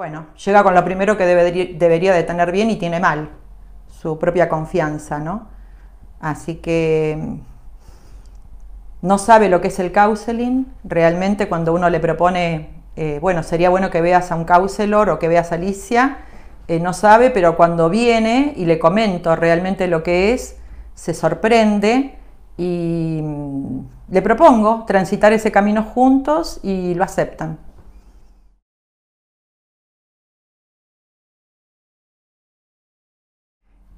Bueno, llega con lo primero que debería de tener bien y tiene mal, su propia confianza, ¿no? Así que mm, no sabe lo que es el counseling, realmente cuando uno le propone, eh, bueno, sería bueno que veas a un counselor o que veas a Alicia, eh, no sabe, pero cuando viene y le comento realmente lo que es, se sorprende y mm, le propongo transitar ese camino juntos y lo aceptan.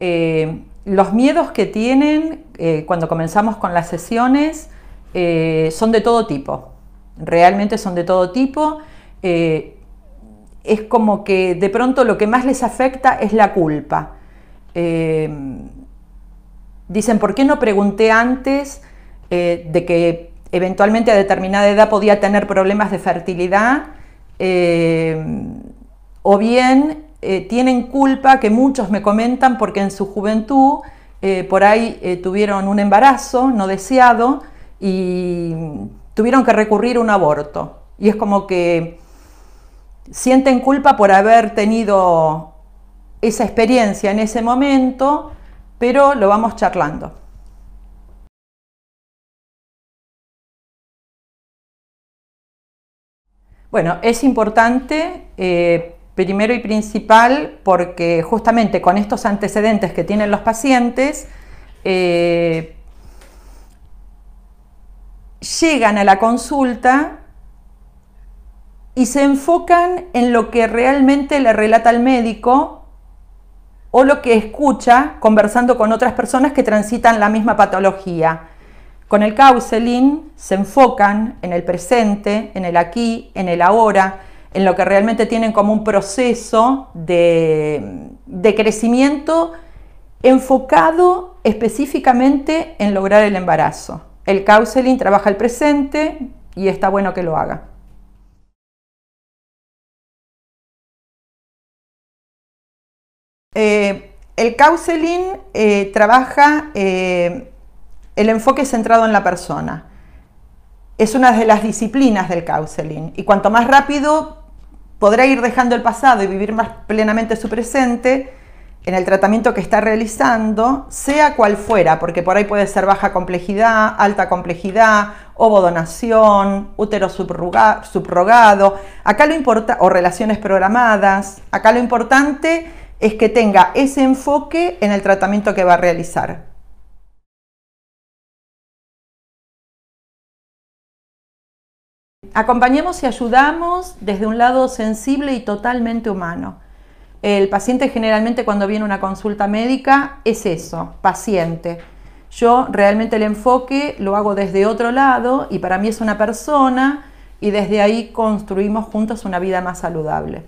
Eh, los miedos que tienen eh, cuando comenzamos con las sesiones eh, son de todo tipo, realmente son de todo tipo. es como que de pronto lo que más les afecta es la culpa. dicen, ¿por qué no pregunté antes de que eventualmente a determinada edad podía tener problemas de fertilidad? o bien eh, tienen culpa, que muchos me comentan porque en su juventud eh, por ahí eh, tuvieron un embarazo no deseado y tuvieron que recurrir a un aborto. Y es como que sienten culpa por haber tenido esa experiencia en ese momento, pero lo vamos charlando. Bueno, es importante Primero y principal porque justamente con estos antecedentes que tienen los pacientes, eh, llegan a la consulta y se enfocan en lo que realmente le relata el médico o lo que escucha conversando con otras personas que transitan la misma patología. Con el counseling se enfocan en el presente, en el aquí, en el ahora, en lo que realmente tienen como un proceso de, crecimiento enfocado específicamente en lograr el embarazo. El counseling trabaja el presente y está bueno que lo haga. Eh, el counseling eh, trabaja eh, el enfoque centrado en la persona. Es una de las disciplinas del counseling y cuanto más rápido podrá ir dejando el pasado y vivir más plenamente su presente en el tratamiento que está realizando, sea cual fuera, porque por ahí puede ser baja complejidad, alta complejidad, ovodonación, útero subrogado, acá lo importa o relaciones programadas, acá lo importante es que tenga ese enfoque en el tratamiento que va a realizar. acompañemos y ayudamos desde un lado sensible y totalmente humano. El paciente generalmente cuando viene una consulta médica es eso, paciente. Yo realmente el enfoque lo hago desde otro lado y para mí es una persona y desde ahí construimos juntos una vida más saludable.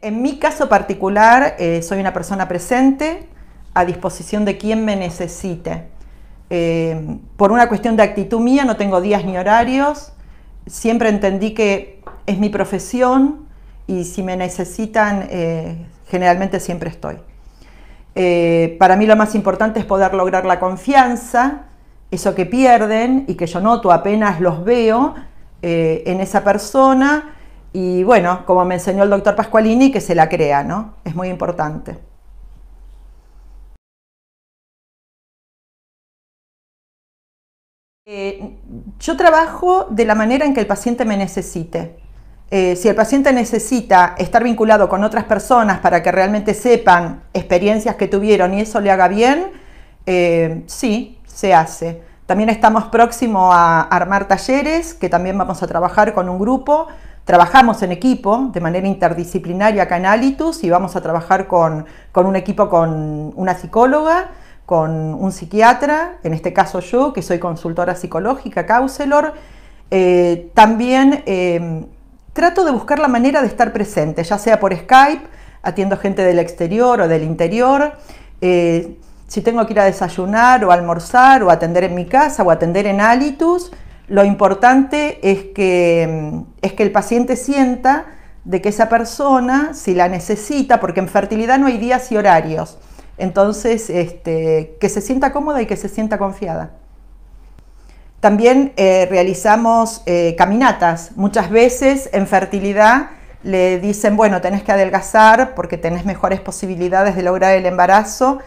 En mi caso particular, eh, soy una persona presente, a disposición de quien me necesite. Eh, por una cuestión de actitud mía, no tengo días ni horarios, siempre entendí que es mi profesión y si me necesitan, eh, generalmente siempre estoy. Eh, para mí lo más importante es poder lograr la confianza, eso que pierden y que yo noto apenas los veo en esa persona y bueno, como me enseñó el doctor Pascualini, que se la crea, ¿no? Es muy importante. Eh, yo trabajo de la manera en que el paciente me necesite. Eh, si el paciente necesita estar vinculado con otras personas para que realmente sepan experiencias que tuvieron y eso le haga bien, eh, sí, se hace. También estamos próximos a armar talleres, que también vamos a trabajar con un grupo. Trabajamos en equipo de manera interdisciplinaria acá en Alitus y vamos a trabajar con un equipo con una psicóloga con un psiquiatra, en este caso yo, que soy consultora psicológica, counselor, eh, también em, trato de buscar la manera de estar presente, ya sea por Skype, atiendo gente del exterior o del interior, eh, si tengo que ir a desayunar o almorzar o atender en mi casa o atender en Alitus, lo importante es que, em, es que el paciente sienta de que esa persona, si la necesita, porque en fertilidad no hay días y horarios, entonces, este, que se sienta cómoda y que se sienta confiada. También eh, realizamos eh, caminatas. Muchas veces en fertilidad le dicen, bueno, tenés que adelgazar porque tenés mejores posibilidades de lograr el embarazo.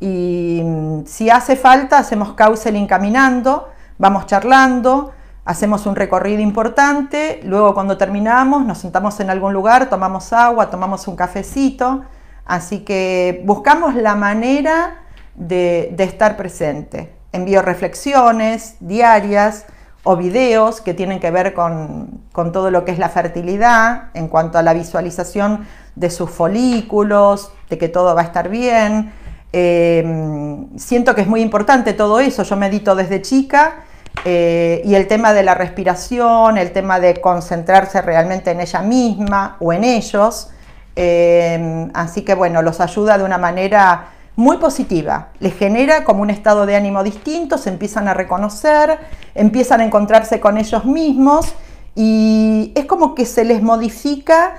Y mm, si hace falta, hacemos counseling caminando, vamos charlando, hacemos un recorrido importante. Luego, cuando terminamos, nos sentamos en algún lugar, tomamos agua, tomamos un cafecito. Así que buscamos la manera de, estar presente. Envío reflexiones diarias o videos que tienen que ver con, todo lo que es la fertilidad, en cuanto a la visualización de sus folículos, de que todo va a estar bien. Em, siento que es muy importante todo eso, yo medito desde chica eh, y el tema de la respiración, el tema de concentrarse realmente en ella misma o en ellos, Em, así que bueno, los ayuda de una manera muy positiva, les genera como un estado de ánimo distinto, se empiezan a reconocer, empiezan a encontrarse con ellos mismos y es como que se les modifica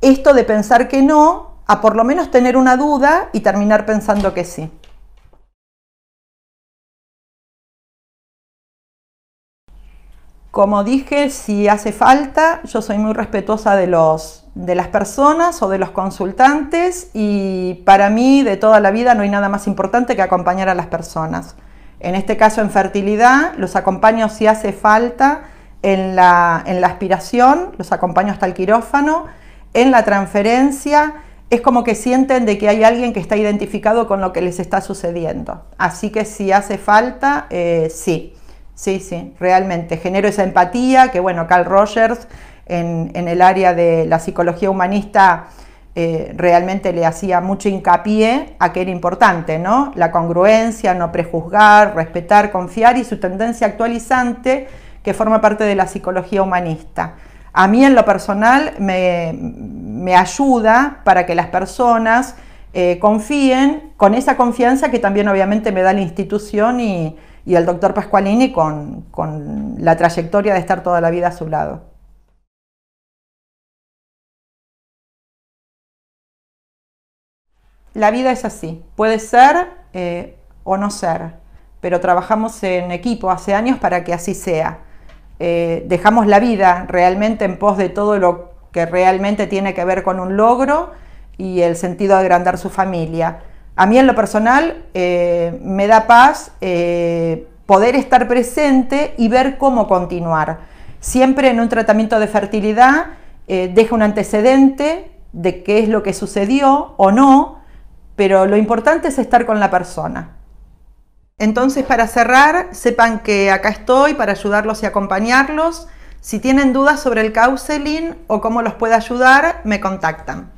esto de pensar que no a por lo menos tener una duda y terminar pensando que sí. Como dije, si hace falta, yo soy muy respetuosa de, los, de las personas o de los consultantes y para mí de toda la vida no hay nada más importante que acompañar a las personas. En este caso en fertilidad, los acompaño si hace falta en la, en la aspiración, los acompaño hasta el quirófano, en la transferencia, es como que sienten de que hay alguien que está identificado con lo que les está sucediendo. Así que si hace falta, eh, sí. Sí, sí, realmente. Genero esa empatía que, bueno, Carl Rogers en, el área de la psicología humanista eh, realmente le hacía mucho hincapié a que era importante, ¿no? La congruencia, no prejuzgar, respetar, confiar y su tendencia actualizante que forma parte de la psicología humanista. A mí en lo personal me, ayuda para que las personas eh, confíen con esa confianza que también obviamente me da la institución y, y al doctor Pasqualini con, la trayectoria de estar toda la vida a su lado. La vida es así, puede ser eh, o no ser, pero trabajamos en equipo hace años para que así sea. Eh, dejamos la vida realmente en pos de todo lo que realmente tiene que ver con un logro y el sentido de agrandar su familia. A mí en lo personal eh, me da paz eh, poder estar presente y ver cómo continuar. Siempre en un tratamiento de fertilidad dejo eh, deja un antecedente de qué es lo que sucedió o no, pero lo importante es estar con la persona. Entonces, para cerrar, sepan que acá estoy para ayudarlos y acompañarlos. Si tienen dudas sobre el counseling o cómo los puede ayudar, me contactan.